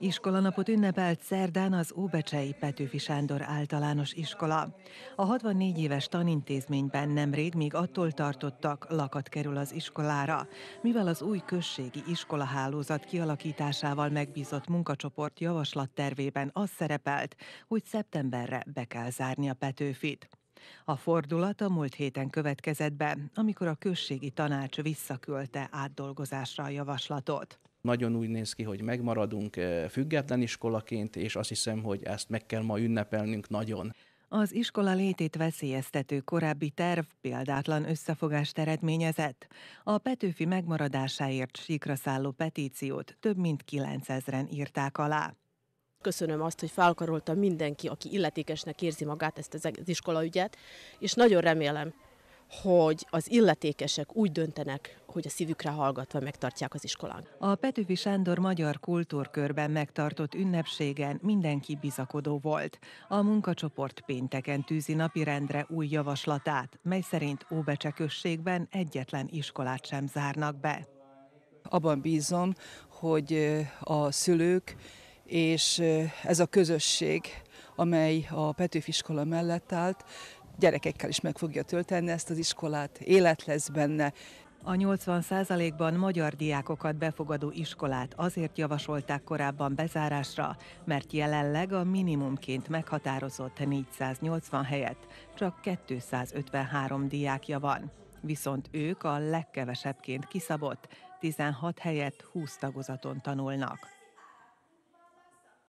Iskolanapot ünnepelt szerdán az Óbecsei Petőfi Sándor általános iskola. A 64 éves tanintézményben nemrég még attól tartottak, lakat kerül az iskolára, mivel az új községi iskolahálózat kialakításával megbízott munkacsoport javaslattervében az szerepelt, hogy szeptemberre be kell zárni a Petőfit. A fordulat a múlt héten következett be, amikor a községi tanács visszaküldte átdolgozásra a javaslatot. Nagyon úgy néz ki, hogy megmaradunk eh, független iskolaként, és azt hiszem, hogy ezt meg kell ma ünnepelnünk nagyon. Az iskola létét veszélyeztető korábbi terv példátlan összefogást eredményezett. A Petőfi megmaradásáért síkra szálló petíciót több mint 9000-en írták alá. Köszönöm azt, hogy felkarolta mindenki, aki illetékesnek érzi magát ezt az iskolaügyet, és nagyon remélem, hogy az illetékesek úgy döntenek, hogy a szívükre hallgatva megtartják az iskolán. A Petőfi Sándor magyar kultúrkörben megtartott ünnepségen mindenki bizakodó volt. A munkacsoport pénteken tűzi napirendre új javaslatát, mely szerint Óbecse községben egyetlen iskolát sem zárnak be. Abban bízom, hogy a szülők és ez a közösség, amely a Petőfi iskola mellett állt, gyerekekkel is meg fogja tölteni ezt az iskolát, élet lesz benne, a 80%-ban magyar diákokat befogadó iskolát azért javasolták korábban bezárásra, mert jelenleg a minimumként meghatározott 480 helyett csak 253 diákja van. Viszont ők a legkevesebbként kiszabott, 16 helyett 20 tagozaton tanulnak.